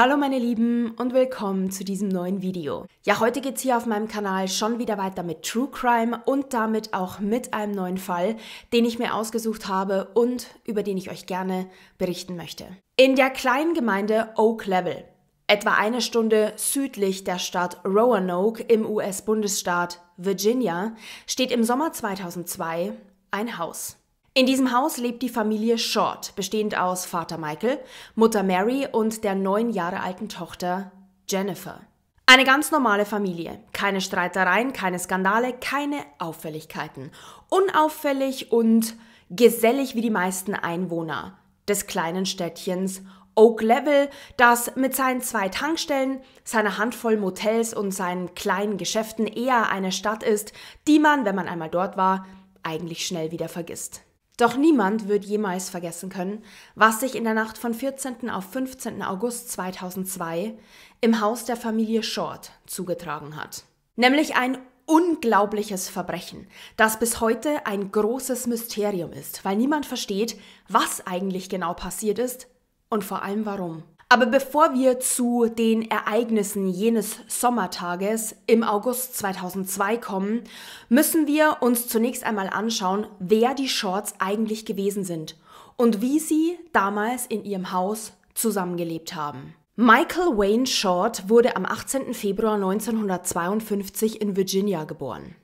Hallo meine Lieben und willkommen zu diesem neuen Video. Ja, heute geht es hier auf meinem Kanal schon wieder weiter mit True Crime und damit auch mit einem neuen Fall, den ich mir ausgesucht habe und über den ich euch gerne berichten möchte. In der kleinen Gemeinde Oak Level, etwa eine Stunde südlich der Stadt Roanoke im US-Bundesstaat Virginia, steht im Sommer 2002 ein Haus. In diesem Haus lebt die Familie Short, bestehend aus Vater Michael, Mutter Mary und der neun Jahre alten Tochter Jennifer. Eine ganz normale Familie. Keine Streitereien, keine Skandale, keine Auffälligkeiten. Unauffällig und gesellig wie die meisten Einwohner des kleinen Städtchens Oak Level, das mit seinen zwei Tankstellen, seiner Handvoll Motels und seinen kleinen Geschäften eher eine Stadt ist, die man, wenn man einmal dort war, eigentlich schnell wieder vergisst. Doch niemand wird jemals vergessen können, was sich in der Nacht von 14. auf 15. August 2002 im Haus der Familie Short zugetragen hat. Nämlich ein unglaubliches Verbrechen, das bis heute ein großes Mysterium ist, weil niemand versteht, was eigentlich genau passiert ist und vor allem warum. Aber bevor wir zu den Ereignissen jenes Sommertages im August 2002 kommen, müssen wir uns zunächst einmal anschauen, wer die Shorts eigentlich gewesen sind und wie sie damals in ihrem Haus zusammengelebt haben. Michael Wayne Short wurde am 18. Februar 1952 in Virginia geboren.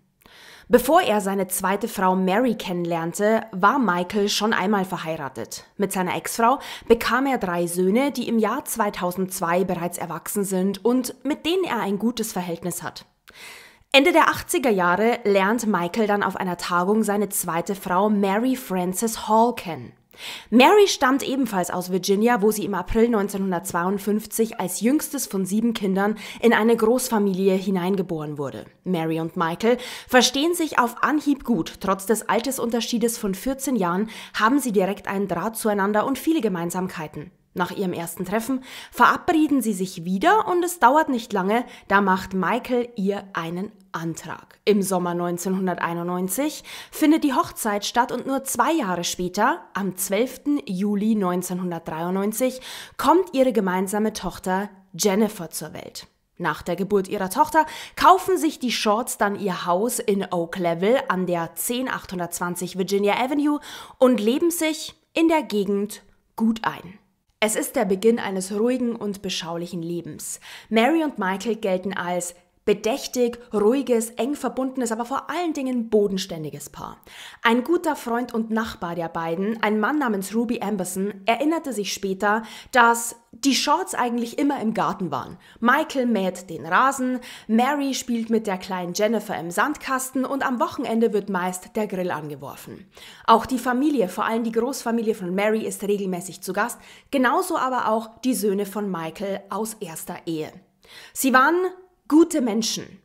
Bevor er seine zweite Frau Mary kennenlernte, war Michael schon einmal verheiratet. Mit seiner Ex-Frau bekam er drei Söhne, die im Jahr 2002 bereits erwachsen sind und mit denen er ein gutes Verhältnis hat. Ende der 80er Jahre lernt Michael dann auf einer Tagung seine zweite Frau Mary Frances Hall kennen. Mary stammt ebenfalls aus Virginia, wo sie im April 1952 als jüngstes von sieben Kindern in eine Großfamilie hineingeboren wurde. Mary und Michael verstehen sich auf Anhieb gut. Trotz des Altersunterschiedes von 14 Jahren haben sie direkt einen Draht zueinander und viele Gemeinsamkeiten. Nach ihrem ersten Treffen verabreden sie sich wieder und es dauert nicht lange, da macht Michael ihr einen Antrag. Im Sommer 1991 findet die Hochzeit statt und nur zwei Jahre später, am 12. Juli 1993, kommt ihre gemeinsame Tochter Jennifer zur Welt. Nach der Geburt ihrer Tochter kaufen sich die Shorts dann ihr Haus in Oak Level an der 10820 Virginia Avenue und leben sich in der Gegend gut ein. Es ist der Beginn eines ruhigen und beschaulichen Lebens. Mary und Michael gelten als Bedächtig, ruhiges, eng verbundenes, aber vor allen Dingen bodenständiges Paar. Ein guter Freund und Nachbar der beiden, ein Mann namens Ruby Amberson, erinnerte sich später, dass die Shorts eigentlich immer im Garten waren. Michael mäht den Rasen, Mary spielt mit der kleinen Jennifer im Sandkasten und am Wochenende wird meist der Grill angeworfen. Auch die Familie, vor allem die Großfamilie von Mary, ist regelmäßig zu Gast, genauso aber auch die Söhne von Michael aus erster Ehe. Sie waren Gute Menschen.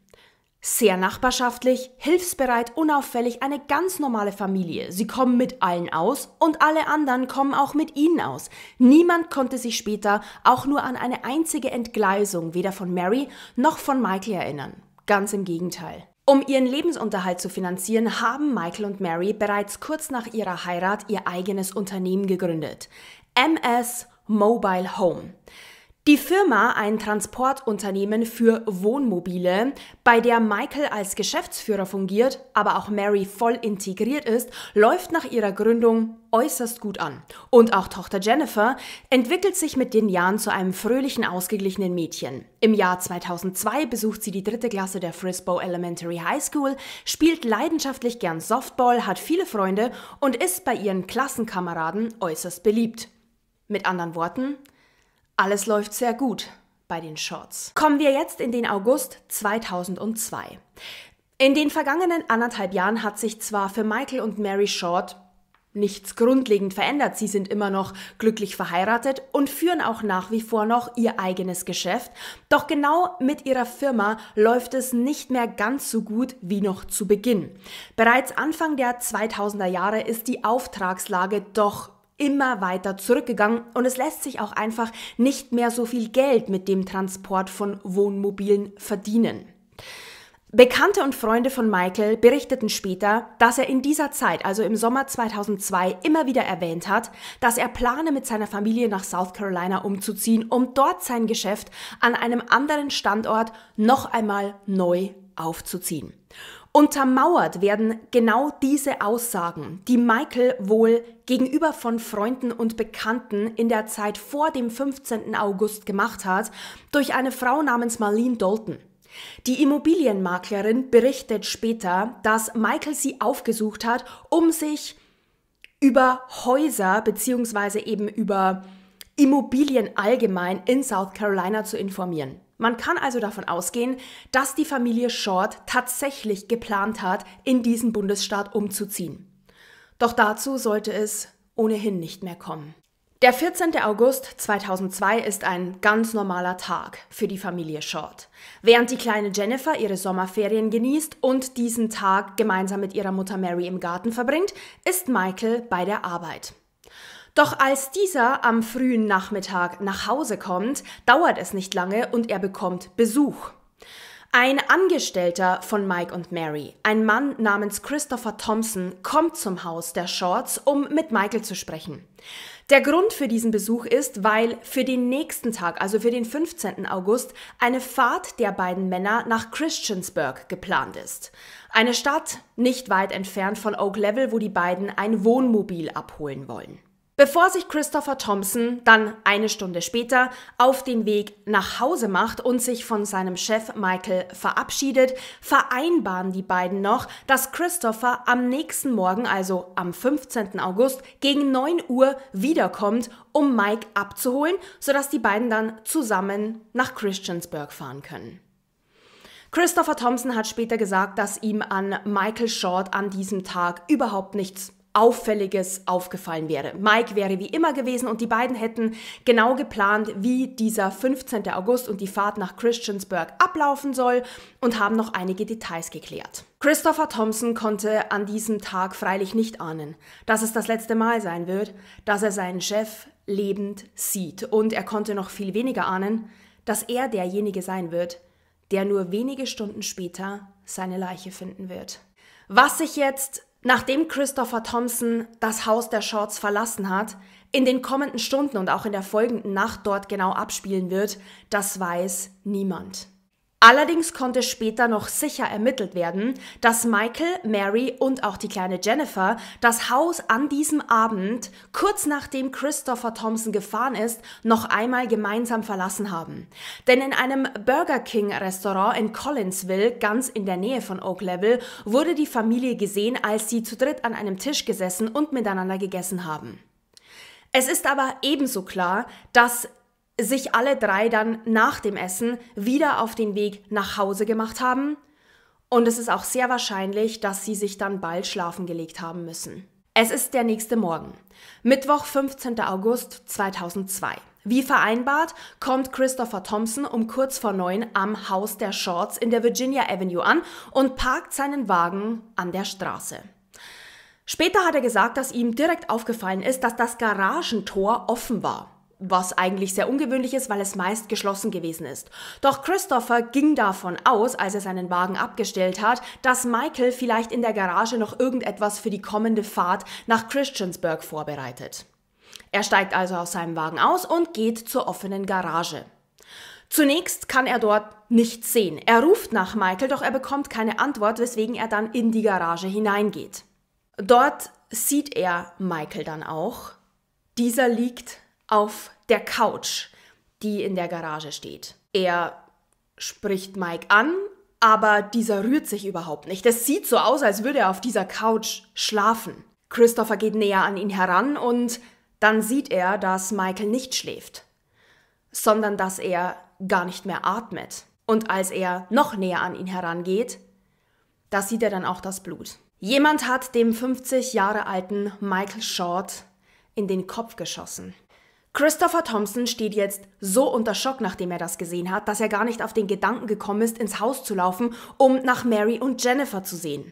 Sehr nachbarschaftlich, hilfsbereit, unauffällig, eine ganz normale Familie. Sie kommen mit allen aus und alle anderen kommen auch mit ihnen aus. Niemand konnte sich später auch nur an eine einzige Entgleisung weder von Mary noch von Michael erinnern. Ganz im Gegenteil. Um ihren Lebensunterhalt zu finanzieren, haben Michael und Mary bereits kurz nach ihrer Heirat ihr eigenes Unternehmen gegründet. MS Mobile Home. Die Firma, ein Transportunternehmen für Wohnmobile, bei der Michael als Geschäftsführer fungiert, aber auch Mary voll integriert ist, läuft nach ihrer Gründung äußerst gut an. Und auch Tochter Jennifer entwickelt sich mit den Jahren zu einem fröhlichen, ausgeglichenen Mädchen. Im Jahr 2002 besucht sie die dritte Klasse der Frisbo Elementary High School, spielt leidenschaftlich gern Softball, hat viele Freunde und ist bei ihren Klassenkameraden äußerst beliebt. Mit anderen Worten, alles läuft sehr gut bei den Shorts. Kommen wir jetzt in den August 2002. In den vergangenen anderthalb Jahren hat sich zwar für Michael und Mary Short nichts grundlegend verändert. Sie sind immer noch glücklich verheiratet und führen auch nach wie vor noch ihr eigenes Geschäft. Doch genau mit ihrer Firma läuft es nicht mehr ganz so gut wie noch zu Beginn. Bereits Anfang der 2000er Jahre ist die Auftragslage doch immer weiter zurückgegangen und es lässt sich auch einfach nicht mehr so viel Geld mit dem Transport von Wohnmobilen verdienen. Bekannte und Freunde von Michael berichteten später, dass er in dieser Zeit, also im Sommer 2002, immer wieder erwähnt hat, dass er plane, mit seiner Familie nach South Carolina umzuziehen, um dort sein Geschäft an einem anderen Standort noch einmal neu aufzuziehen. Untermauert werden genau diese Aussagen, die Michael wohl gegenüber von Freunden und Bekannten in der Zeit vor dem 15. August gemacht hat, durch eine Frau namens Marlene Dalton. Die Immobilienmaklerin berichtet später, dass Michael sie aufgesucht hat, um sich über Häuser bzw. eben über Immobilien allgemein in South Carolina zu informieren. Man kann also davon ausgehen, dass die Familie Short tatsächlich geplant hat, in diesen Bundesstaat umzuziehen. Doch dazu sollte es ohnehin nicht mehr kommen. Der 14. August 2002 ist ein ganz normaler Tag für die Familie Short. Während die kleine Jennifer ihre Sommerferien genießt und diesen Tag gemeinsam mit ihrer Mutter Mary im Garten verbringt, ist Michael bei der Arbeit. Doch als dieser am frühen Nachmittag nach Hause kommt, dauert es nicht lange und er bekommt Besuch. Ein Angestellter von Mike und Mary, ein Mann namens Christopher Thompson, kommt zum Haus der Shorts, um mit Michael zu sprechen. Der Grund für diesen Besuch ist, weil für den nächsten Tag, also für den 15. August, eine Fahrt der beiden Männer nach Christiansburg geplant ist. Eine Stadt nicht weit entfernt von Oak Level, wo die beiden ein Wohnmobil abholen wollen. Bevor sich Christopher Thompson dann eine Stunde später auf den Weg nach Hause macht und sich von seinem Chef Michael verabschiedet, vereinbaren die beiden noch, dass Christopher am nächsten Morgen, also am 15. August, gegen 9 Uhr wiederkommt, um Mike abzuholen, sodass die beiden dann zusammen nach Christiansburg fahren können. Christopher Thompson hat später gesagt, dass ihm an Michael Short an diesem Tag überhaupt nichts Auffälliges aufgefallen wäre. Mike wäre wie immer gewesen und die beiden hätten genau geplant, wie dieser 15. August und die Fahrt nach Christiansburg ablaufen soll und haben noch einige Details geklärt. Christopher Thompson konnte an diesem Tag freilich nicht ahnen, dass es das letzte Mal sein wird, dass er seinen Chef lebend sieht. Und er konnte noch viel weniger ahnen, dass er derjenige sein wird, der nur wenige Stunden später seine Leiche finden wird. Was sich jetzt Nachdem Christopher Thompson das Haus der Shorts verlassen hat, in den kommenden Stunden und auch in der folgenden Nacht dort genau abspielen wird, das weiß niemand. Allerdings konnte später noch sicher ermittelt werden, dass Michael, Mary und auch die kleine Jennifer das Haus an diesem Abend, kurz nachdem Christopher Thompson gefahren ist, noch einmal gemeinsam verlassen haben. Denn in einem Burger King Restaurant in Collinsville, ganz in der Nähe von Oak Level, wurde die Familie gesehen, als sie zu dritt an einem Tisch gesessen und miteinander gegessen haben. Es ist aber ebenso klar, dass sich alle drei dann nach dem Essen wieder auf den Weg nach Hause gemacht haben und es ist auch sehr wahrscheinlich, dass sie sich dann bald schlafen gelegt haben müssen. Es ist der nächste Morgen, Mittwoch, 15. August 2002. Wie vereinbart kommt Christopher Thompson um kurz vor neun am Haus der Shorts in der Virginia Avenue an und parkt seinen Wagen an der Straße. Später hat er gesagt, dass ihm direkt aufgefallen ist, dass das Garagentor offen war was eigentlich sehr ungewöhnlich ist, weil es meist geschlossen gewesen ist. Doch Christopher ging davon aus, als er seinen Wagen abgestellt hat, dass Michael vielleicht in der Garage noch irgendetwas für die kommende Fahrt nach Christiansburg vorbereitet. Er steigt also aus seinem Wagen aus und geht zur offenen Garage. Zunächst kann er dort nichts sehen. Er ruft nach Michael, doch er bekommt keine Antwort, weswegen er dann in die Garage hineingeht. Dort sieht er Michael dann auch. Dieser liegt auf der Couch, die in der Garage steht. Er spricht Mike an, aber dieser rührt sich überhaupt nicht. Es sieht so aus, als würde er auf dieser Couch schlafen. Christopher geht näher an ihn heran und dann sieht er, dass Michael nicht schläft, sondern dass er gar nicht mehr atmet. Und als er noch näher an ihn herangeht, da sieht er dann auch das Blut. Jemand hat dem 50 Jahre alten Michael Short in den Kopf geschossen. Christopher Thompson steht jetzt so unter Schock, nachdem er das gesehen hat, dass er gar nicht auf den Gedanken gekommen ist, ins Haus zu laufen, um nach Mary und Jennifer zu sehen.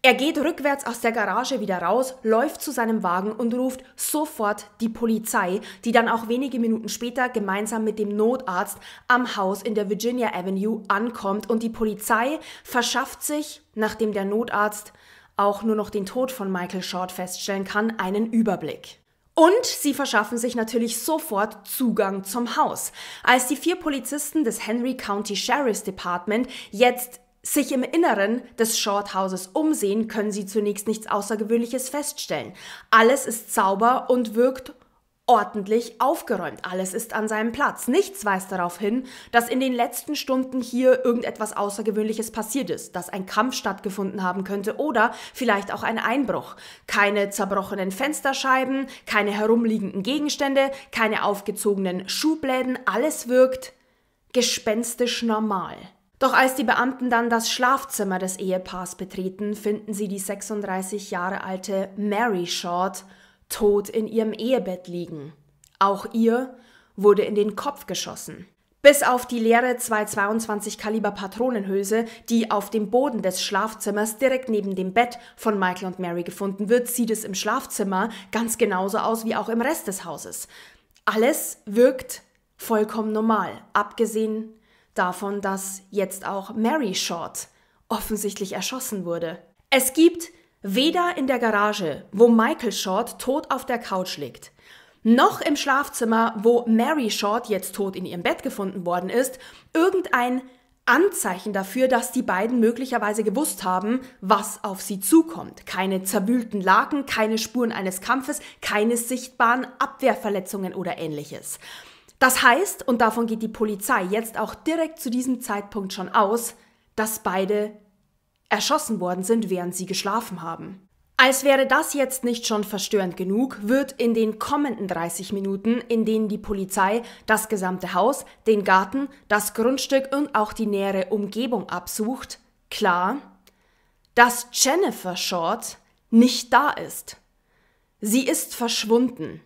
Er geht rückwärts aus der Garage wieder raus, läuft zu seinem Wagen und ruft sofort die Polizei, die dann auch wenige Minuten später gemeinsam mit dem Notarzt am Haus in der Virginia Avenue ankommt und die Polizei verschafft sich, nachdem der Notarzt auch nur noch den Tod von Michael Short feststellen kann, einen Überblick. Und sie verschaffen sich natürlich sofort Zugang zum Haus. Als die vier Polizisten des Henry County Sheriff's Department jetzt sich im Inneren des Short Houses umsehen, können sie zunächst nichts Außergewöhnliches feststellen. Alles ist sauber und wirkt ordentlich aufgeräumt. Alles ist an seinem Platz. Nichts weist darauf hin, dass in den letzten Stunden hier irgendetwas Außergewöhnliches passiert ist, dass ein Kampf stattgefunden haben könnte oder vielleicht auch ein Einbruch. Keine zerbrochenen Fensterscheiben, keine herumliegenden Gegenstände, keine aufgezogenen Schubläden, alles wirkt gespenstisch normal. Doch als die Beamten dann das Schlafzimmer des Ehepaars betreten, finden sie die 36 Jahre alte Mary Short tot in ihrem Ehebett liegen. Auch ihr wurde in den Kopf geschossen. Bis auf die leere 222 Kaliber Patronenhülse, die auf dem Boden des Schlafzimmers direkt neben dem Bett von Michael und Mary gefunden wird, sieht es im Schlafzimmer ganz genauso aus wie auch im Rest des Hauses. Alles wirkt vollkommen normal, abgesehen davon, dass jetzt auch Mary Short offensichtlich erschossen wurde. Es gibt Weder in der Garage, wo Michael Short tot auf der Couch liegt, noch im Schlafzimmer, wo Mary Short jetzt tot in ihrem Bett gefunden worden ist, irgendein Anzeichen dafür, dass die beiden möglicherweise gewusst haben, was auf sie zukommt. Keine zerwühlten Laken, keine Spuren eines Kampfes, keine sichtbaren Abwehrverletzungen oder ähnliches. Das heißt, und davon geht die Polizei jetzt auch direkt zu diesem Zeitpunkt schon aus, dass beide erschossen worden sind, während sie geschlafen haben. Als wäre das jetzt nicht schon verstörend genug, wird in den kommenden 30 Minuten, in denen die Polizei das gesamte Haus, den Garten, das Grundstück und auch die nähere Umgebung absucht, klar, dass Jennifer Short nicht da ist. Sie ist verschwunden.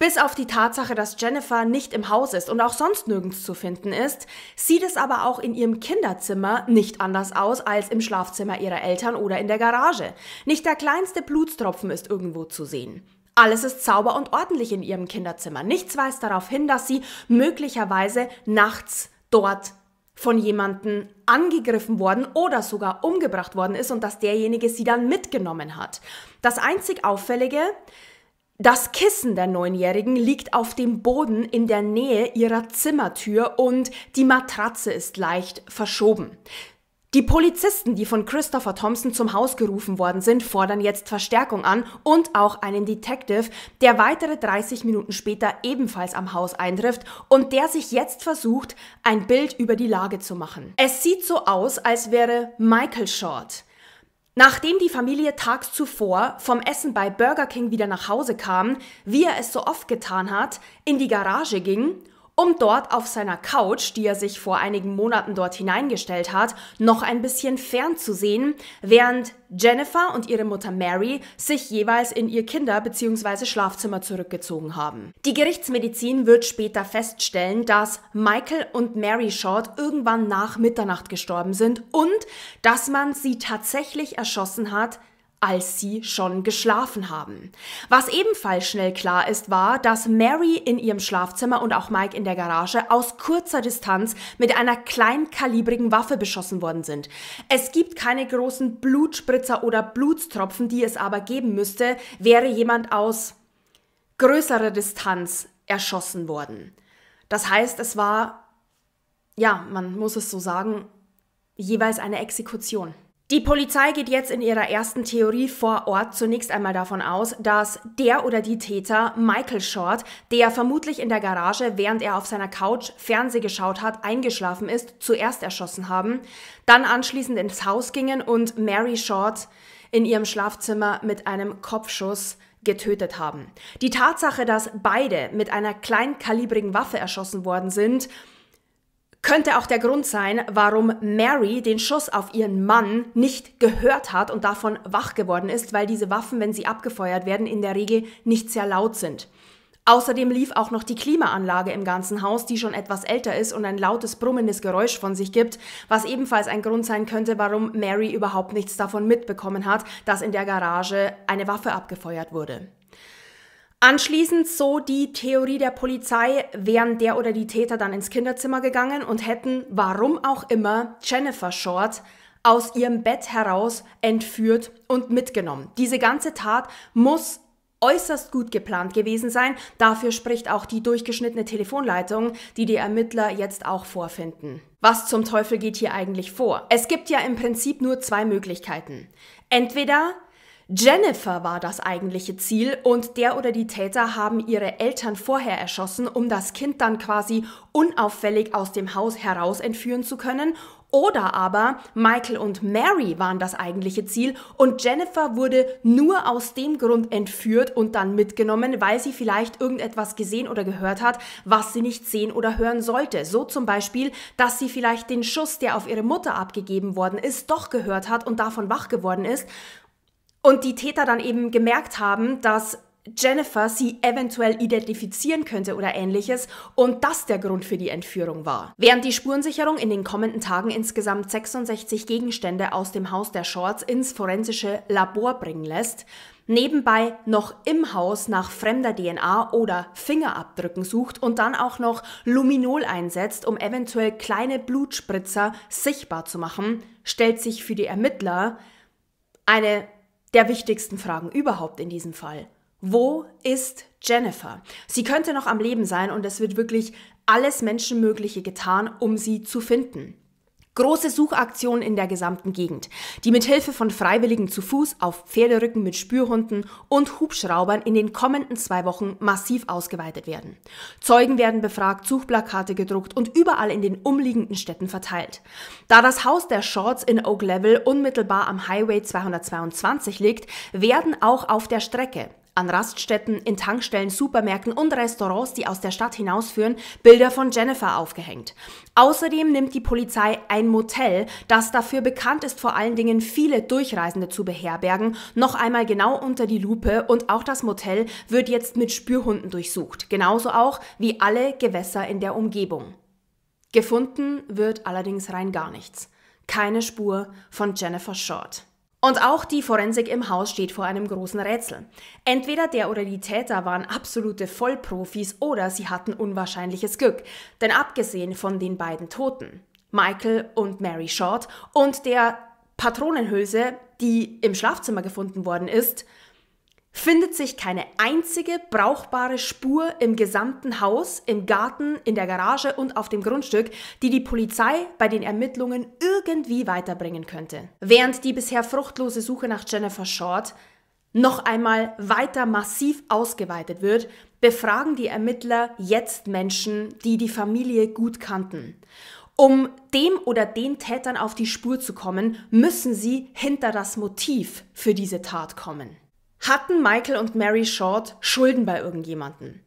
Bis auf die Tatsache, dass Jennifer nicht im Haus ist und auch sonst nirgends zu finden ist, sieht es aber auch in ihrem Kinderzimmer nicht anders aus als im Schlafzimmer ihrer Eltern oder in der Garage. Nicht der kleinste Blutstropfen ist irgendwo zu sehen. Alles ist sauber und ordentlich in ihrem Kinderzimmer. Nichts weist darauf hin, dass sie möglicherweise nachts dort von jemandem angegriffen worden oder sogar umgebracht worden ist und dass derjenige sie dann mitgenommen hat. Das einzig Auffällige, das Kissen der Neunjährigen liegt auf dem Boden in der Nähe ihrer Zimmertür und die Matratze ist leicht verschoben. Die Polizisten, die von Christopher Thompson zum Haus gerufen worden sind, fordern jetzt Verstärkung an und auch einen Detective, der weitere 30 Minuten später ebenfalls am Haus eintrifft und der sich jetzt versucht, ein Bild über die Lage zu machen. Es sieht so aus, als wäre Michael Short Nachdem die Familie tags zuvor vom Essen bei Burger King wieder nach Hause kam, wie er es so oft getan hat, in die Garage ging um dort auf seiner Couch, die er sich vor einigen Monaten dort hineingestellt hat, noch ein bisschen fernzusehen, während Jennifer und ihre Mutter Mary sich jeweils in ihr Kinder- bzw. Schlafzimmer zurückgezogen haben. Die Gerichtsmedizin wird später feststellen, dass Michael und Mary Short irgendwann nach Mitternacht gestorben sind und dass man sie tatsächlich erschossen hat, als sie schon geschlafen haben. Was ebenfalls schnell klar ist, war, dass Mary in ihrem Schlafzimmer und auch Mike in der Garage aus kurzer Distanz mit einer kleinkalibrigen Waffe beschossen worden sind. Es gibt keine großen Blutspritzer oder Blutstropfen, die es aber geben müsste, wäre jemand aus größerer Distanz erschossen worden. Das heißt, es war, ja, man muss es so sagen, jeweils eine Exekution. Die Polizei geht jetzt in ihrer ersten Theorie vor Ort zunächst einmal davon aus, dass der oder die Täter Michael Short, der vermutlich in der Garage, während er auf seiner Couch Fernseh geschaut hat, eingeschlafen ist, zuerst erschossen haben, dann anschließend ins Haus gingen und Mary Short in ihrem Schlafzimmer mit einem Kopfschuss getötet haben. Die Tatsache, dass beide mit einer kleinkalibrigen Waffe erschossen worden sind, könnte auch der Grund sein, warum Mary den Schuss auf ihren Mann nicht gehört hat und davon wach geworden ist, weil diese Waffen, wenn sie abgefeuert werden, in der Regel nicht sehr laut sind. Außerdem lief auch noch die Klimaanlage im ganzen Haus, die schon etwas älter ist und ein lautes brummendes Geräusch von sich gibt, was ebenfalls ein Grund sein könnte, warum Mary überhaupt nichts davon mitbekommen hat, dass in der Garage eine Waffe abgefeuert wurde. Anschließend, so die Theorie der Polizei, wären der oder die Täter dann ins Kinderzimmer gegangen und hätten, warum auch immer, Jennifer Short aus ihrem Bett heraus entführt und mitgenommen. Diese ganze Tat muss äußerst gut geplant gewesen sein. Dafür spricht auch die durchgeschnittene Telefonleitung, die die Ermittler jetzt auch vorfinden. Was zum Teufel geht hier eigentlich vor? Es gibt ja im Prinzip nur zwei Möglichkeiten. Entweder Jennifer war das eigentliche Ziel und der oder die Täter haben ihre Eltern vorher erschossen, um das Kind dann quasi unauffällig aus dem Haus heraus entführen zu können. Oder aber Michael und Mary waren das eigentliche Ziel und Jennifer wurde nur aus dem Grund entführt und dann mitgenommen, weil sie vielleicht irgendetwas gesehen oder gehört hat, was sie nicht sehen oder hören sollte. So zum Beispiel, dass sie vielleicht den Schuss, der auf ihre Mutter abgegeben worden ist, doch gehört hat und davon wach geworden ist und die Täter dann eben gemerkt haben, dass Jennifer sie eventuell identifizieren könnte oder ähnliches und das der Grund für die Entführung war. Während die Spurensicherung in den kommenden Tagen insgesamt 66 Gegenstände aus dem Haus der Shorts ins forensische Labor bringen lässt, nebenbei noch im Haus nach fremder DNA oder Fingerabdrücken sucht und dann auch noch Luminol einsetzt, um eventuell kleine Blutspritzer sichtbar zu machen, stellt sich für die Ermittler eine der wichtigsten Fragen überhaupt in diesem Fall. Wo ist Jennifer? Sie könnte noch am Leben sein und es wird wirklich alles Menschenmögliche getan, um sie zu finden. Große Suchaktionen in der gesamten Gegend, die mit Hilfe von Freiwilligen zu Fuß auf Pferderücken mit Spürhunden und Hubschraubern in den kommenden zwei Wochen massiv ausgeweitet werden. Zeugen werden befragt, Suchplakate gedruckt und überall in den umliegenden Städten verteilt. Da das Haus der Shorts in Oak Level unmittelbar am Highway 222 liegt, werden auch auf der Strecke an Raststätten, in Tankstellen, Supermärkten und Restaurants, die aus der Stadt hinausführen, Bilder von Jennifer aufgehängt. Außerdem nimmt die Polizei ein Motel, das dafür bekannt ist, vor allen Dingen viele Durchreisende zu beherbergen, noch einmal genau unter die Lupe und auch das Motel wird jetzt mit Spürhunden durchsucht, genauso auch wie alle Gewässer in der Umgebung. Gefunden wird allerdings rein gar nichts. Keine Spur von Jennifer Short. Und auch die Forensik im Haus steht vor einem großen Rätsel. Entweder der oder die Täter waren absolute Vollprofis oder sie hatten unwahrscheinliches Glück, denn abgesehen von den beiden Toten, Michael und Mary Short, und der Patronenhülse, die im Schlafzimmer gefunden worden ist, findet sich keine einzige brauchbare Spur im gesamten Haus, im Garten, in der Garage und auf dem Grundstück, die die Polizei bei den Ermittlungen irgendwie weiterbringen könnte. Während die bisher fruchtlose Suche nach Jennifer Short noch einmal weiter massiv ausgeweitet wird, befragen die Ermittler jetzt Menschen, die die Familie gut kannten. Um dem oder den Tätern auf die Spur zu kommen, müssen sie hinter das Motiv für diese Tat kommen. Hatten Michael und Mary Short Schulden bei irgendjemanden?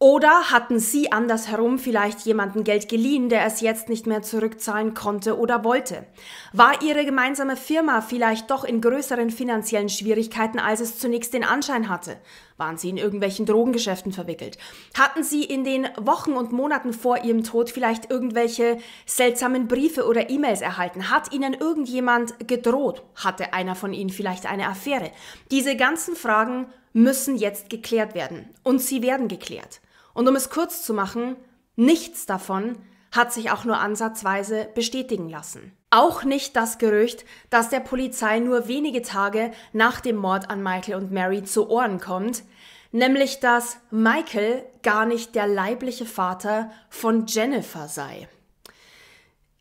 Oder hatten Sie andersherum vielleicht jemanden Geld geliehen, der es jetzt nicht mehr zurückzahlen konnte oder wollte? War Ihre gemeinsame Firma vielleicht doch in größeren finanziellen Schwierigkeiten, als es zunächst den Anschein hatte? Waren Sie in irgendwelchen Drogengeschäften verwickelt? Hatten Sie in den Wochen und Monaten vor Ihrem Tod vielleicht irgendwelche seltsamen Briefe oder E-Mails erhalten? Hat Ihnen irgendjemand gedroht? Hatte einer von Ihnen vielleicht eine Affäre? Diese ganzen Fragen müssen jetzt geklärt werden. Und sie werden geklärt. Und um es kurz zu machen, nichts davon hat sich auch nur ansatzweise bestätigen lassen. Auch nicht das Gerücht, dass der Polizei nur wenige Tage nach dem Mord an Michael und Mary zu Ohren kommt, nämlich dass Michael gar nicht der leibliche Vater von Jennifer sei.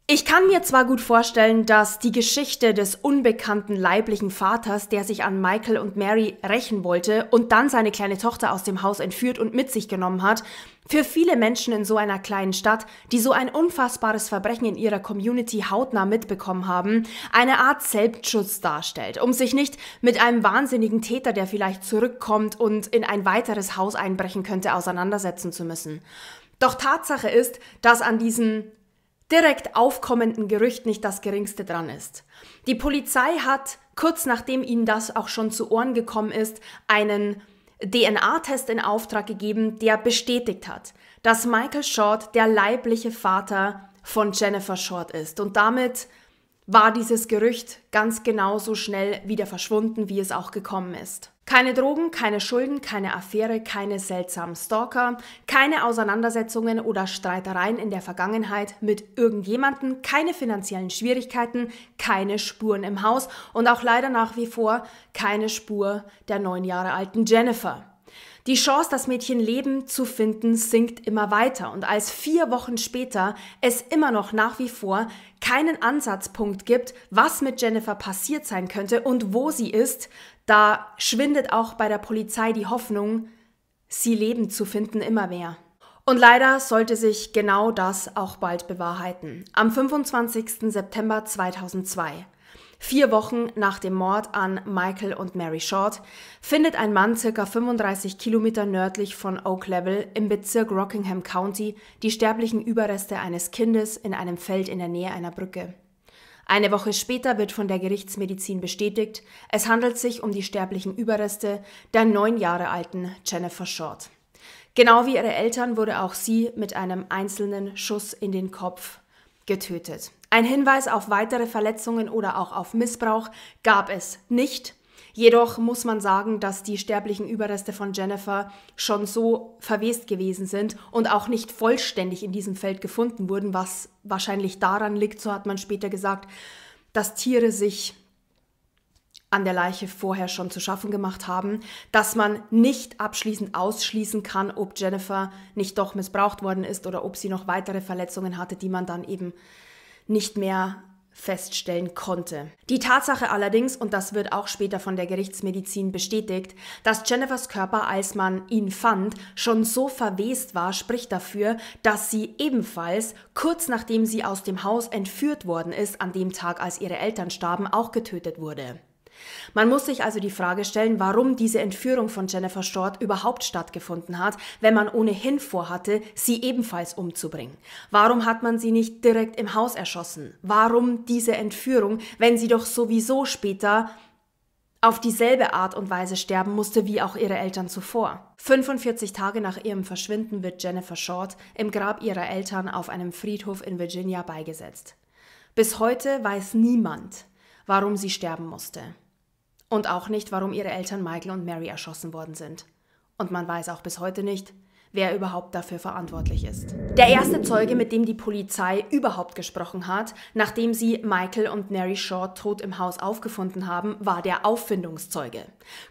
Ich kann mir zwar gut vorstellen, dass die Geschichte des unbekannten leiblichen Vaters, der sich an Michael und Mary rächen wollte und dann seine kleine Tochter aus dem Haus entführt und mit sich genommen hat, für viele Menschen in so einer kleinen Stadt, die so ein unfassbares Verbrechen in ihrer Community hautnah mitbekommen haben, eine Art Selbstschutz darstellt, um sich nicht mit einem wahnsinnigen Täter, der vielleicht zurückkommt und in ein weiteres Haus einbrechen könnte, auseinandersetzen zu müssen. Doch Tatsache ist, dass an diesen direkt aufkommenden Gerücht nicht das geringste dran ist. Die Polizei hat, kurz nachdem ihnen das auch schon zu Ohren gekommen ist, einen DNA-Test in Auftrag gegeben, der bestätigt hat, dass Michael Short der leibliche Vater von Jennifer Short ist. Und damit war dieses Gerücht ganz genauso schnell wieder verschwunden, wie es auch gekommen ist. Keine Drogen, keine Schulden, keine Affäre, keine seltsamen Stalker, keine Auseinandersetzungen oder Streitereien in der Vergangenheit mit irgendjemanden, keine finanziellen Schwierigkeiten, keine Spuren im Haus und auch leider nach wie vor keine Spur der neun Jahre alten Jennifer. Die Chance, das Mädchen Leben zu finden, sinkt immer weiter und als vier Wochen später es immer noch nach wie vor keinen Ansatzpunkt gibt, was mit Jennifer passiert sein könnte und wo sie ist, da schwindet auch bei der Polizei die Hoffnung, sie lebend zu finden, immer mehr. Und leider sollte sich genau das auch bald bewahrheiten. Am 25. September 2002, vier Wochen nach dem Mord an Michael und Mary Short, findet ein Mann circa 35 Kilometer nördlich von Oak Level im Bezirk Rockingham County die sterblichen Überreste eines Kindes in einem Feld in der Nähe einer Brücke. Eine Woche später wird von der Gerichtsmedizin bestätigt, es handelt sich um die sterblichen Überreste der neun Jahre alten Jennifer Short. Genau wie ihre Eltern wurde auch sie mit einem einzelnen Schuss in den Kopf getötet. Ein Hinweis auf weitere Verletzungen oder auch auf Missbrauch gab es nicht. Jedoch muss man sagen, dass die sterblichen Überreste von Jennifer schon so verwest gewesen sind und auch nicht vollständig in diesem Feld gefunden wurden, was wahrscheinlich daran liegt, so hat man später gesagt, dass Tiere sich an der Leiche vorher schon zu schaffen gemacht haben, dass man nicht abschließend ausschließen kann, ob Jennifer nicht doch missbraucht worden ist oder ob sie noch weitere Verletzungen hatte, die man dann eben nicht mehr feststellen konnte. Die Tatsache allerdings, und das wird auch später von der Gerichtsmedizin bestätigt, dass Jennifers Körper, als man ihn fand, schon so verwest war, spricht dafür, dass sie ebenfalls kurz nachdem sie aus dem Haus entführt worden ist, an dem Tag, als ihre Eltern starben, auch getötet wurde. Man muss sich also die Frage stellen, warum diese Entführung von Jennifer Short überhaupt stattgefunden hat, wenn man ohnehin vorhatte, sie ebenfalls umzubringen. Warum hat man sie nicht direkt im Haus erschossen? Warum diese Entführung, wenn sie doch sowieso später auf dieselbe Art und Weise sterben musste wie auch ihre Eltern zuvor. 45 Tage nach ihrem Verschwinden wird Jennifer Short im Grab ihrer Eltern auf einem Friedhof in Virginia beigesetzt. Bis heute weiß niemand, warum sie sterben musste. Und auch nicht, warum ihre Eltern Michael und Mary erschossen worden sind. Und man weiß auch bis heute nicht, wer überhaupt dafür verantwortlich ist. Der erste Zeuge, mit dem die Polizei überhaupt gesprochen hat, nachdem sie Michael und Mary Shaw tot im Haus aufgefunden haben, war der Auffindungszeuge,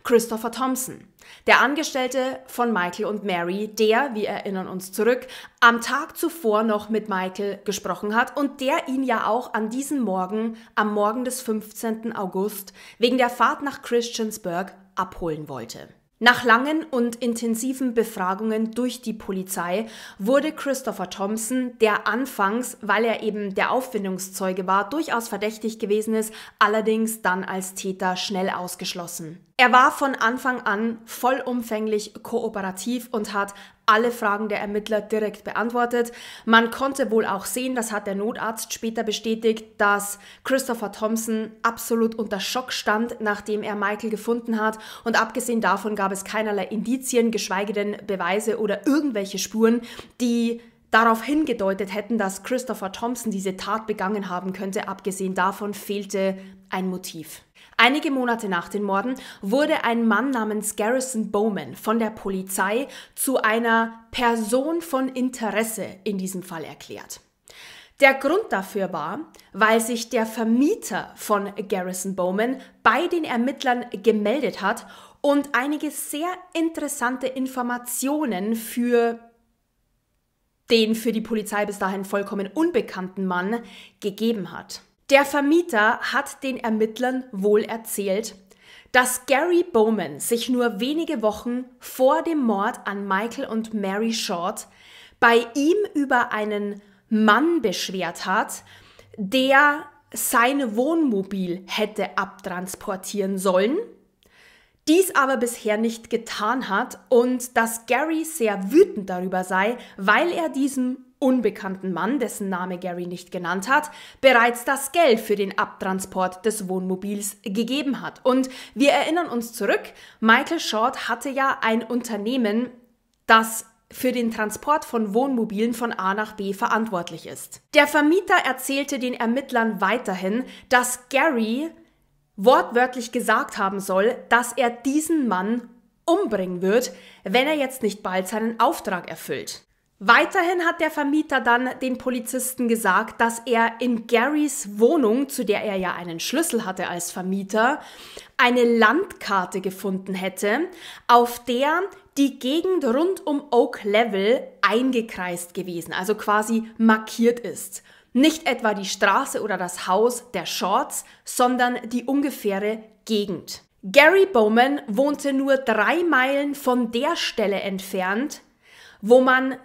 Christopher Thompson. Der Angestellte von Michael und Mary, der, wir erinnern uns zurück, am Tag zuvor noch mit Michael gesprochen hat und der ihn ja auch an diesem Morgen, am Morgen des 15. August, wegen der Fahrt nach Christiansburg abholen wollte. Nach langen und intensiven Befragungen durch die Polizei wurde Christopher Thompson, der anfangs, weil er eben der Auffindungszeuge war, durchaus verdächtig gewesen ist, allerdings dann als Täter schnell ausgeschlossen. Er war von Anfang an vollumfänglich kooperativ und hat alle Fragen der Ermittler direkt beantwortet. Man konnte wohl auch sehen, das hat der Notarzt später bestätigt, dass Christopher Thompson absolut unter Schock stand, nachdem er Michael gefunden hat. Und abgesehen davon gab es keinerlei Indizien, geschweige denn Beweise oder irgendwelche Spuren, die darauf hingedeutet hätten, dass Christopher Thompson diese Tat begangen haben könnte. Abgesehen davon fehlte ein Motiv. Einige Monate nach den Morden wurde ein Mann namens Garrison Bowman von der Polizei zu einer Person von Interesse in diesem Fall erklärt. Der Grund dafür war, weil sich der Vermieter von Garrison Bowman bei den Ermittlern gemeldet hat und einige sehr interessante Informationen für den für die Polizei bis dahin vollkommen unbekannten Mann gegeben hat. Der Vermieter hat den Ermittlern wohl erzählt, dass Gary Bowman sich nur wenige Wochen vor dem Mord an Michael und Mary Short bei ihm über einen Mann beschwert hat, der seine Wohnmobil hätte abtransportieren sollen, dies aber bisher nicht getan hat und dass Gary sehr wütend darüber sei, weil er diesem unbekannten Mann, dessen Name Gary nicht genannt hat, bereits das Geld für den Abtransport des Wohnmobils gegeben hat. Und wir erinnern uns zurück, Michael Short hatte ja ein Unternehmen, das für den Transport von Wohnmobilen von A nach B verantwortlich ist. Der Vermieter erzählte den Ermittlern weiterhin, dass Gary wortwörtlich gesagt haben soll, dass er diesen Mann umbringen wird, wenn er jetzt nicht bald seinen Auftrag erfüllt. Weiterhin hat der Vermieter dann den Polizisten gesagt, dass er in Garys Wohnung, zu der er ja einen Schlüssel hatte als Vermieter, eine Landkarte gefunden hätte, auf der die Gegend rund um Oak Level eingekreist gewesen, also quasi markiert ist. Nicht etwa die Straße oder das Haus der Shorts, sondern die ungefähre Gegend. Gary Bowman wohnte nur drei Meilen von der Stelle entfernt, wo man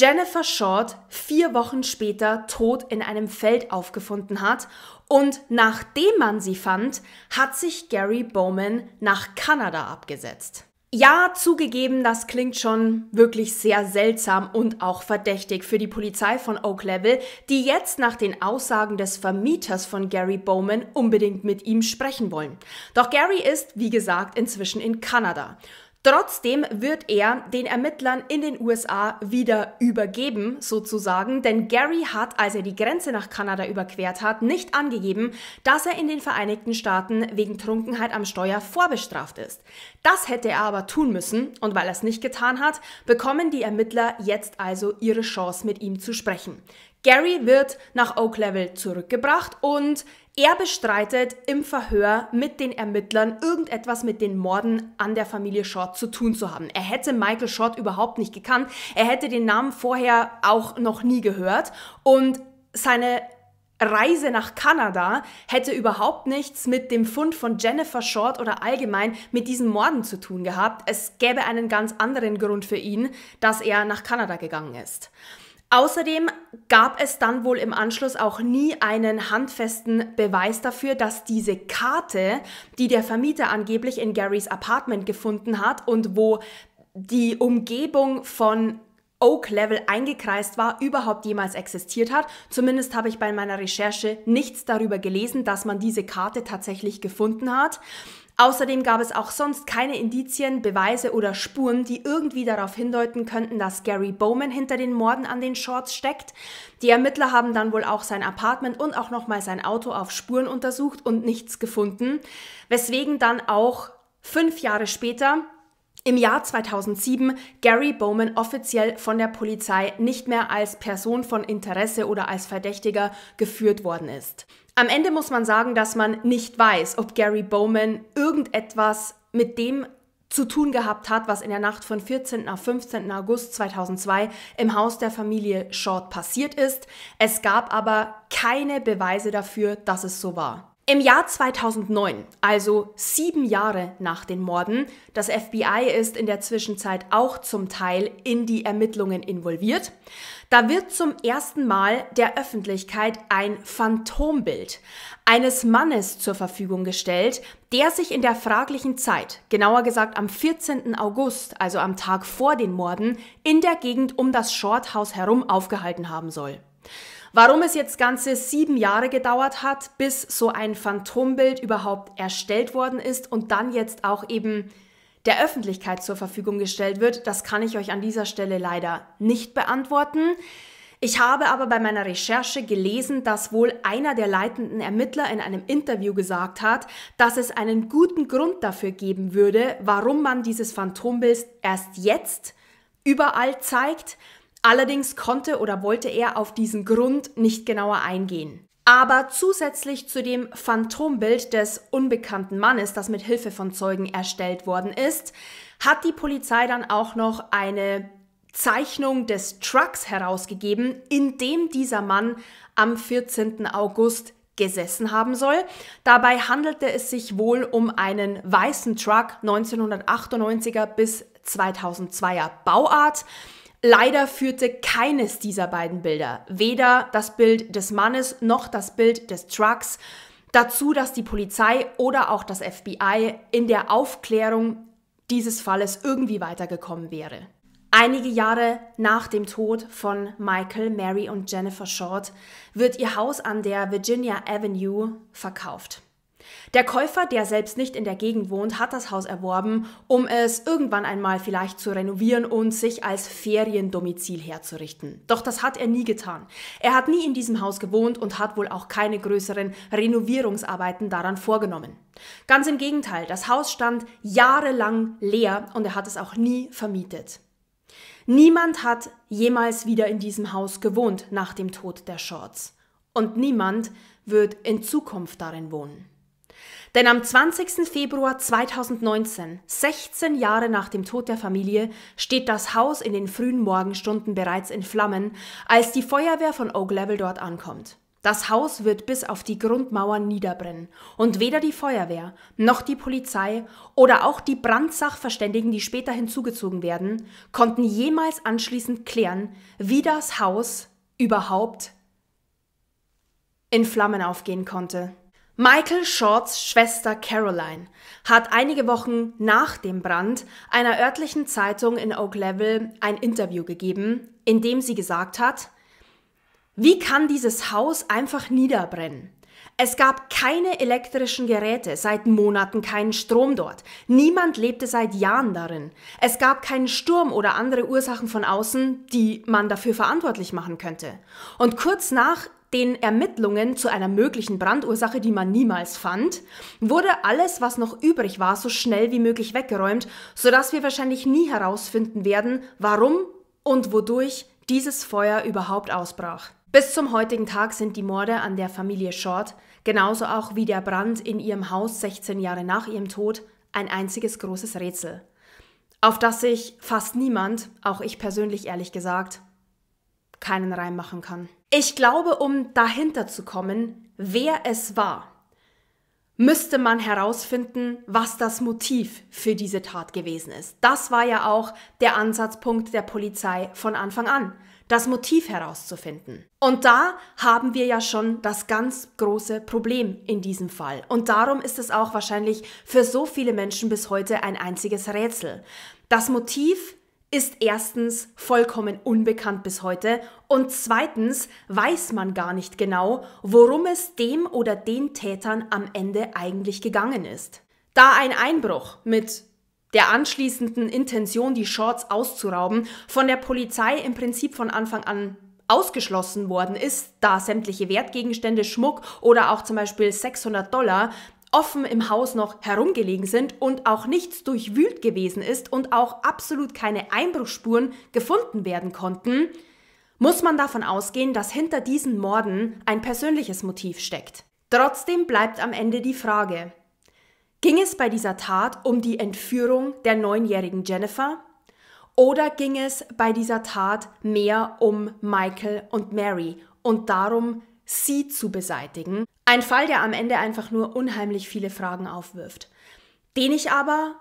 Jennifer Short vier Wochen später tot in einem Feld aufgefunden hat und nachdem man sie fand, hat sich Gary Bowman nach Kanada abgesetzt. Ja, zugegeben, das klingt schon wirklich sehr seltsam und auch verdächtig für die Polizei von Oak Level, die jetzt nach den Aussagen des Vermieters von Gary Bowman unbedingt mit ihm sprechen wollen. Doch Gary ist, wie gesagt, inzwischen in Kanada. Trotzdem wird er den Ermittlern in den USA wieder übergeben, sozusagen, denn Gary hat, als er die Grenze nach Kanada überquert hat, nicht angegeben, dass er in den Vereinigten Staaten wegen Trunkenheit am Steuer vorbestraft ist. Das hätte er aber tun müssen und weil er es nicht getan hat, bekommen die Ermittler jetzt also ihre Chance, mit ihm zu sprechen. Gary wird nach Oak Level zurückgebracht und er bestreitet im Verhör mit den Ermittlern irgendetwas mit den Morden an der Familie Short zu tun zu haben. Er hätte Michael Short überhaupt nicht gekannt. Er hätte den Namen vorher auch noch nie gehört. Und seine Reise nach Kanada hätte überhaupt nichts mit dem Fund von Jennifer Short oder allgemein mit diesen Morden zu tun gehabt. Es gäbe einen ganz anderen Grund für ihn, dass er nach Kanada gegangen ist. Außerdem gab es dann wohl im Anschluss auch nie einen handfesten Beweis dafür, dass diese Karte, die der Vermieter angeblich in Garys Apartment gefunden hat und wo die Umgebung von Oak Level eingekreist war, überhaupt jemals existiert hat. Zumindest habe ich bei meiner Recherche nichts darüber gelesen, dass man diese Karte tatsächlich gefunden hat. Außerdem gab es auch sonst keine Indizien, Beweise oder Spuren, die irgendwie darauf hindeuten könnten, dass Gary Bowman hinter den Morden an den Shorts steckt. Die Ermittler haben dann wohl auch sein Apartment und auch nochmal sein Auto auf Spuren untersucht und nichts gefunden, weswegen dann auch fünf Jahre später im Jahr 2007 Gary Bowman offiziell von der Polizei nicht mehr als Person von Interesse oder als Verdächtiger geführt worden ist. Am Ende muss man sagen, dass man nicht weiß, ob Gary Bowman irgendetwas mit dem zu tun gehabt hat, was in der Nacht von 14. auf 15. August 2002 im Haus der Familie Short passiert ist. Es gab aber keine Beweise dafür, dass es so war. Im Jahr 2009, also sieben Jahre nach den Morden, das FBI ist in der Zwischenzeit auch zum Teil in die Ermittlungen involviert, da wird zum ersten Mal der Öffentlichkeit ein Phantombild eines Mannes zur Verfügung gestellt, der sich in der fraglichen Zeit, genauer gesagt am 14. August, also am Tag vor den Morden, in der Gegend um das Short House herum aufgehalten haben soll. Warum es jetzt ganze sieben Jahre gedauert hat, bis so ein Phantombild überhaupt erstellt worden ist und dann jetzt auch eben der Öffentlichkeit zur Verfügung gestellt wird, das kann ich euch an dieser Stelle leider nicht beantworten. Ich habe aber bei meiner Recherche gelesen, dass wohl einer der leitenden Ermittler in einem Interview gesagt hat, dass es einen guten Grund dafür geben würde, warum man dieses Phantombild erst jetzt überall zeigt Allerdings konnte oder wollte er auf diesen Grund nicht genauer eingehen. Aber zusätzlich zu dem Phantombild des unbekannten Mannes, das mit Hilfe von Zeugen erstellt worden ist, hat die Polizei dann auch noch eine Zeichnung des Trucks herausgegeben, in dem dieser Mann am 14. August gesessen haben soll. Dabei handelte es sich wohl um einen weißen Truck 1998er bis 2002er Bauart Leider führte keines dieser beiden Bilder, weder das Bild des Mannes noch das Bild des Trucks, dazu, dass die Polizei oder auch das FBI in der Aufklärung dieses Falles irgendwie weitergekommen wäre. Einige Jahre nach dem Tod von Michael, Mary und Jennifer Short wird ihr Haus an der Virginia Avenue verkauft. Der Käufer, der selbst nicht in der Gegend wohnt, hat das Haus erworben, um es irgendwann einmal vielleicht zu renovieren und sich als Feriendomizil herzurichten. Doch das hat er nie getan. Er hat nie in diesem Haus gewohnt und hat wohl auch keine größeren Renovierungsarbeiten daran vorgenommen. Ganz im Gegenteil, das Haus stand jahrelang leer und er hat es auch nie vermietet. Niemand hat jemals wieder in diesem Haus gewohnt nach dem Tod der Shorts. Und niemand wird in Zukunft darin wohnen. Denn am 20. Februar 2019, 16 Jahre nach dem Tod der Familie, steht das Haus in den frühen Morgenstunden bereits in Flammen, als die Feuerwehr von Oak Level dort ankommt. Das Haus wird bis auf die Grundmauern niederbrennen und weder die Feuerwehr noch die Polizei oder auch die Brandsachverständigen, die später hinzugezogen werden, konnten jemals anschließend klären, wie das Haus überhaupt in Flammen aufgehen konnte. Michael Shorts Schwester Caroline hat einige Wochen nach dem Brand einer örtlichen Zeitung in Oak Level ein Interview gegeben, in dem sie gesagt hat, wie kann dieses Haus einfach niederbrennen? Es gab keine elektrischen Geräte, seit Monaten keinen Strom dort. Niemand lebte seit Jahren darin. Es gab keinen Sturm oder andere Ursachen von außen, die man dafür verantwortlich machen könnte. Und kurz nach den Ermittlungen zu einer möglichen Brandursache, die man niemals fand, wurde alles, was noch übrig war, so schnell wie möglich weggeräumt, sodass wir wahrscheinlich nie herausfinden werden, warum und wodurch dieses Feuer überhaupt ausbrach. Bis zum heutigen Tag sind die Morde an der Familie Short, genauso auch wie der Brand in ihrem Haus 16 Jahre nach ihrem Tod, ein einziges großes Rätsel, auf das sich fast niemand, auch ich persönlich ehrlich gesagt, keinen Reim machen kann. Ich glaube, um dahinter zu kommen, wer es war, müsste man herausfinden, was das Motiv für diese Tat gewesen ist. Das war ja auch der Ansatzpunkt der Polizei von Anfang an, das Motiv herauszufinden. Und da haben wir ja schon das ganz große Problem in diesem Fall. Und darum ist es auch wahrscheinlich für so viele Menschen bis heute ein einziges Rätsel. Das Motiv ist erstens vollkommen unbekannt bis heute und zweitens weiß man gar nicht genau, worum es dem oder den Tätern am Ende eigentlich gegangen ist. Da ein Einbruch mit der anschließenden Intention, die Shorts auszurauben, von der Polizei im Prinzip von Anfang an ausgeschlossen worden ist, da sämtliche Wertgegenstände, Schmuck oder auch zum Beispiel 600 Dollar offen im Haus noch herumgelegen sind und auch nichts durchwühlt gewesen ist und auch absolut keine Einbruchsspuren gefunden werden konnten, muss man davon ausgehen, dass hinter diesen Morden ein persönliches Motiv steckt. Trotzdem bleibt am Ende die Frage, ging es bei dieser Tat um die Entführung der neunjährigen Jennifer oder ging es bei dieser Tat mehr um Michael und Mary und darum, sie zu beseitigen. Ein Fall, der am Ende einfach nur unheimlich viele Fragen aufwirft, den ich aber,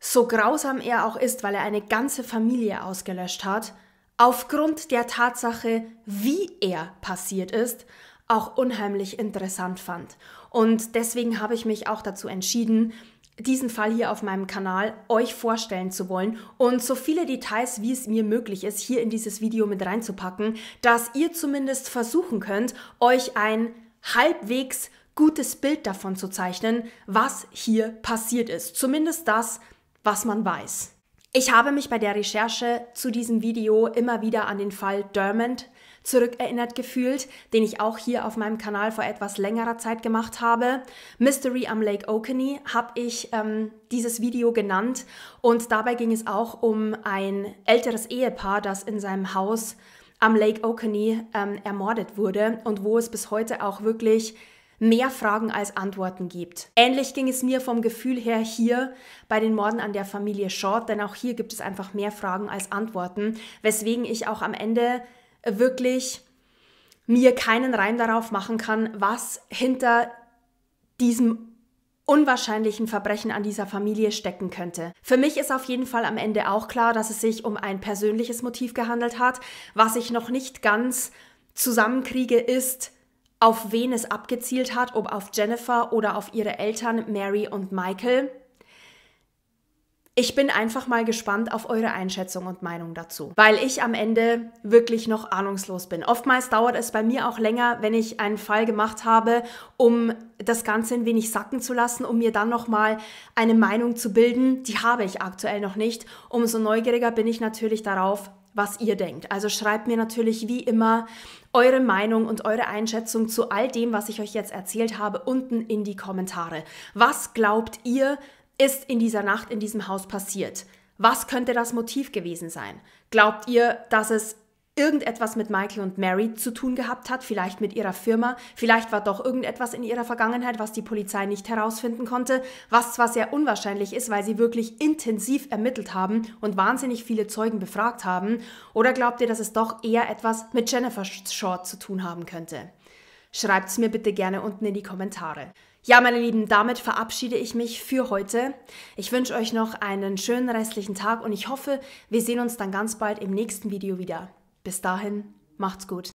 so grausam er auch ist, weil er eine ganze Familie ausgelöscht hat, aufgrund der Tatsache, wie er passiert ist, auch unheimlich interessant fand. Und deswegen habe ich mich auch dazu entschieden, diesen Fall hier auf meinem Kanal euch vorstellen zu wollen und so viele Details, wie es mir möglich ist, hier in dieses Video mit reinzupacken, dass ihr zumindest versuchen könnt, euch ein halbwegs gutes Bild davon zu zeichnen, was hier passiert ist. Zumindest das, was man weiß. Ich habe mich bei der Recherche zu diesem Video immer wieder an den Fall Dermond zurückerinnert gefühlt, den ich auch hier auf meinem Kanal vor etwas längerer Zeit gemacht habe. Mystery am Lake Oconee habe ich ähm, dieses Video genannt und dabei ging es auch um ein älteres Ehepaar, das in seinem Haus am Lake Oconee ähm, ermordet wurde und wo es bis heute auch wirklich mehr Fragen als Antworten gibt. Ähnlich ging es mir vom Gefühl her hier bei den Morden an der Familie Short, denn auch hier gibt es einfach mehr Fragen als Antworten, weswegen ich auch am Ende wirklich mir keinen Reim darauf machen kann, was hinter diesem unwahrscheinlichen Verbrechen an dieser Familie stecken könnte. Für mich ist auf jeden Fall am Ende auch klar, dass es sich um ein persönliches Motiv gehandelt hat. Was ich noch nicht ganz zusammenkriege, ist, auf wen es abgezielt hat, ob auf Jennifer oder auf ihre Eltern Mary und Michael. Ich bin einfach mal gespannt auf eure Einschätzung und Meinung dazu, weil ich am Ende wirklich noch ahnungslos bin. Oftmals dauert es bei mir auch länger, wenn ich einen Fall gemacht habe, um das Ganze ein wenig sacken zu lassen, um mir dann nochmal eine Meinung zu bilden. Die habe ich aktuell noch nicht. Umso neugieriger bin ich natürlich darauf, was ihr denkt. Also schreibt mir natürlich wie immer eure Meinung und eure Einschätzung zu all dem, was ich euch jetzt erzählt habe, unten in die Kommentare. Was glaubt ihr, ist in dieser Nacht in diesem Haus passiert? Was könnte das Motiv gewesen sein? Glaubt ihr, dass es irgendetwas mit Michael und Mary zu tun gehabt hat, vielleicht mit ihrer Firma, vielleicht war doch irgendetwas in ihrer Vergangenheit, was die Polizei nicht herausfinden konnte, was zwar sehr unwahrscheinlich ist, weil sie wirklich intensiv ermittelt haben und wahnsinnig viele Zeugen befragt haben, oder glaubt ihr, dass es doch eher etwas mit Jennifer Short zu tun haben könnte? Schreibt es mir bitte gerne unten in die Kommentare. Ja, meine Lieben, damit verabschiede ich mich für heute. Ich wünsche euch noch einen schönen restlichen Tag und ich hoffe, wir sehen uns dann ganz bald im nächsten Video wieder. Bis dahin, macht's gut.